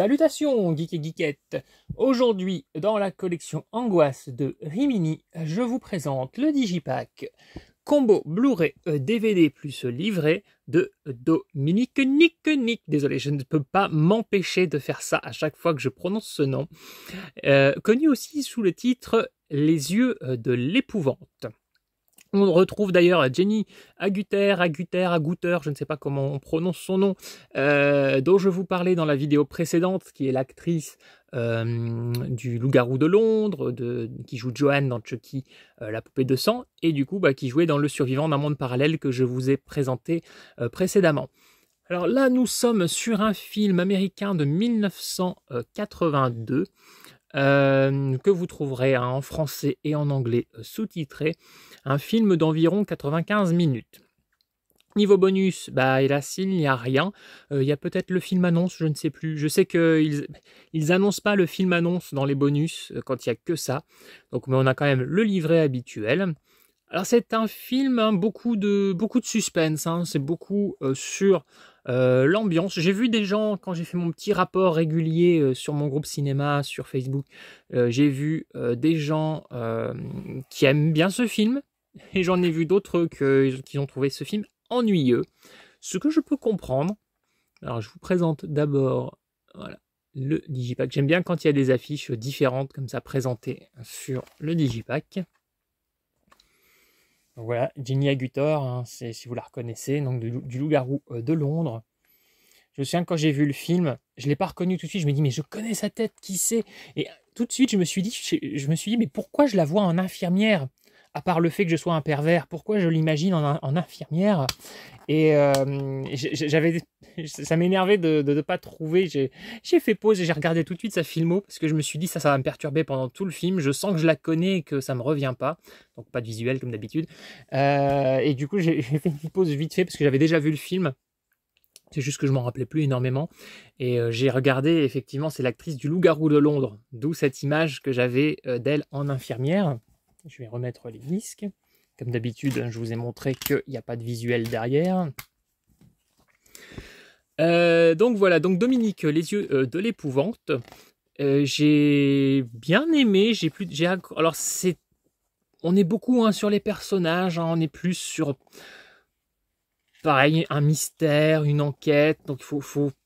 Salutations geek et geekette. Aujourd'hui, dans la collection Angoisse de Rimini, je vous présente le Digipack combo Blu-ray DVD euh, plus livret de Dominique Nick Désolé, je ne peux pas m'empêcher de faire ça à chaque fois que je prononce ce nom. Euh, connu aussi sous le titre Les yeux euh, de l'épouvante. On retrouve d'ailleurs Jenny Agutter, Agutter, Agutter, je ne sais pas comment on prononce son nom, euh, dont je vous parlais dans la vidéo précédente, qui est l'actrice euh, du Loup-garou de Londres, qui joue Joanne dans Chucky, euh, la poupée de sang, et du coup bah, qui jouait dans Le Survivant d'un monde parallèle que je vous ai présenté précédemment. Alors là, nous sommes sur un film américain de 1982 euh, que vous trouverez hein, en français et en anglais euh, sous-titré, un film d'environ 95 minutes. Niveau bonus, bah hélas il n'y a rien. Euh, il y a peut-être le film annonce, je ne sais plus. Je sais qu'ils ils annoncent pas le film annonce dans les bonus quand il n'y a que ça. Donc mais on a quand même le livret habituel. Alors c'est un film, hein, beaucoup, de, beaucoup de suspense, hein. c'est beaucoup euh, sur euh, l'ambiance. J'ai vu des gens, quand j'ai fait mon petit rapport régulier euh, sur mon groupe cinéma, sur Facebook, j'ai vu des gens qui aiment bien ce film, et j'en ai vu d'autres qui ont trouvé ce film ennuyeux, ce que je peux comprendre. Alors je vous présente d'abord le Digipack. J'aime bien quand il y a des affiches différentes comme ça présentées sur le Digipack voilà, Ginny Agutor, hein, c'est, si vous la reconnaissez, donc du, loup-garou euh, de Londres. Je me souviens quand j'ai vu le film, je l'ai pas reconnu tout de suite. Je me dis mais je connais sa tête, qui c'est Et euh, tout de suite je me suis dit, je, me suis dit mais pourquoi je la vois en infirmière à part le fait que je sois un pervers, pourquoi je l'imagine en, infirmière Et euh, j'avais, ça m'énervait de ne pas trouver. J'ai fait pause et j'ai regardé tout de suite sa filmo parce que je me suis dit ça, ça va me perturber pendant tout le film. Je sens que je la connais et que ça me revient pas. Donc pas de visuel comme d'habitude. Euh, et du coup, j'ai fait une pause vite fait parce que j'avais déjà vu le film. C'est juste que je m'en rappelais plus énormément. Et euh, j'ai regardé, effectivement, c'est l'actrice du Loup-garou de Londres, d'où cette image que j'avais d'elle en infirmière. Je vais remettre les disques. Comme d'habitude, hein, je vous ai montré qu'il n'y a pas de visuel derrière. Euh, donc voilà, donc Dominique, les yeux euh, de l'épouvante. Euh, j'ai bien aimé, j'ai plus, j'ai alors c'est, on est beaucoup hein, sur les personnages, hein, on est plus sur, pareil, un mystère, une enquête, donc il faut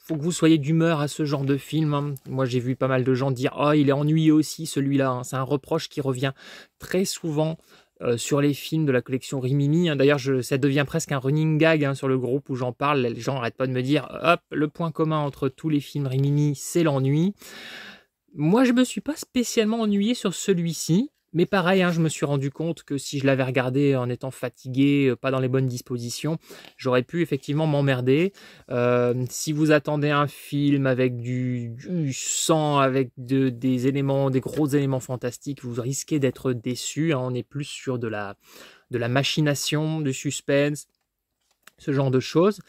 faut que vous soyez d'humeur à ce genre de film. Hein. Moi, j'ai vu pas mal de gens dire Ah, oh, il est ennuyé aussi celui-là. Hein. C'est un reproche qui revient très souvent euh, sur les films de la collection Rimini. Hein. D'ailleurs, ça devient presque un running gag sur le groupe où j'en parle. Les gens n'arrêtent pas de me dire Hop, le point commun entre tous les films Rimini, c'est l'ennui. Moi, je me suis pas spécialement ennuyé sur celui-ci. Mais pareil, hein, je me suis rendu compte que si je l'avais regardé en étant fatigué, euh, pas dans les bonnes dispositions, j'aurais pu effectivement m'emmerder. Euh, si vous attendez un film avec du, sang, avec des éléments, des gros éléments fantastiques, vous risquez d'être déçu. Hein. on est plus sur de la, de la machination, du suspense, ce genre de choses.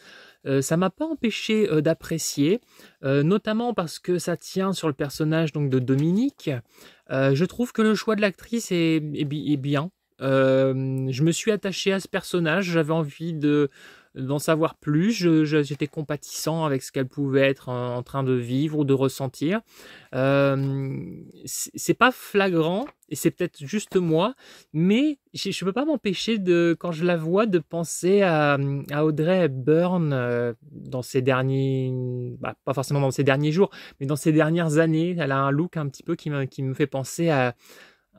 Euh, ça m'a pas empêché euh, d'apprécier, euh, notamment parce que ça tient sur le personnage donc de Dominique. je trouve que le choix de l'actrice est, bien. je me suis attaché à ce personnage, j'avais envie de d'en savoir plus. j'étais compatissant avec ce qu'elle pouvait être euh, en, train de vivre ou de ressentir. Euh, c'est pas flagrant et c'est peut-être juste moi, mais je peux pas m'empêcher de, quand je la vois, de penser à, Audrey Burn euh, dans ses derniers, bah, pas forcément dans ses derniers jours, mais dans ses dernières années. Elle a un look un petit peu qui me fait penser à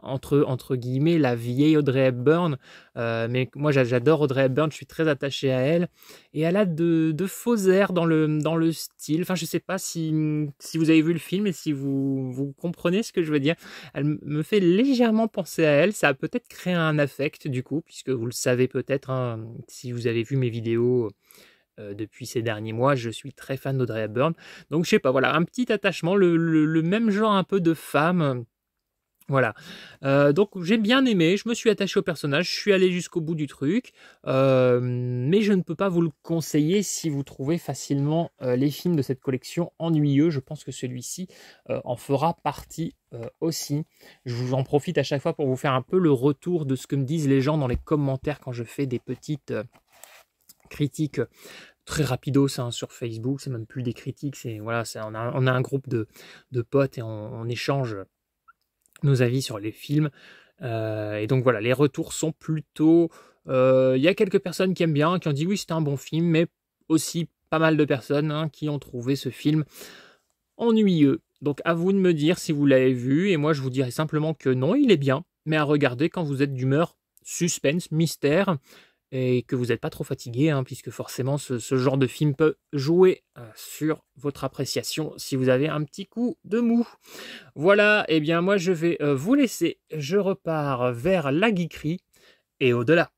entre, entre guillemets la vieille Audrey Hepburn. Euh, mais moi j'adore Audrey Hepburn, je suis très attaché à elle. Et elle a de, de, faux airs dans le, dans le style. Enfin, je sais pas si, si vous avez vu le film et si vous, vous comprenez ce que je veux dire. Elle me fait légèrement penser à elle. Ça a peut-être créé un affect du coup, puisque vous le savez peut-être hein, si vous avez vu mes vidéos. Euh, depuis ces derniers mois. Je suis très fan d'Audrey Hepburn. Donc je sais pas, voilà, un petit attachement, le même genre un peu de femme voilà. Euh, donc j'ai bien aimé, je me suis attaché au personnage, je suis allé jusqu'au bout du truc, euh, mais je ne peux pas vous le conseiller si vous trouvez facilement euh, les films de cette collection ennuyeux. Je pense que celui-ci en fera partie aussi. Je vous en profite à chaque fois pour vous faire un peu le retour de ce que me disent les gens dans les commentaires quand je fais des petites critiques très rapidos hein, sur Facebook. C'est même plus des critiques, c'est voilà, on a, un groupe de, potes et on échange nos avis sur les films. Euh, et donc voilà, les retours sont plutôt... Euh, il y a quelques personnes qui aiment bien, qui ont dit oui c'est un bon film, mais aussi pas mal de personnes hein, qui ont trouvé ce film ennuyeux. Donc à vous de me dire si vous l'avez vu, et moi je vous dirai simplement que non, il est bien, mais à regarder quand vous êtes d'humeur suspense, mystère, et que vous n'êtes pas trop fatigué, hein, puisque forcément ce, genre de film peut jouer euh, sur votre appréciation si vous avez un petit coup de mou. Voilà, et eh bien moi je vais euh, vous laisser, je repars vers la et au-delà.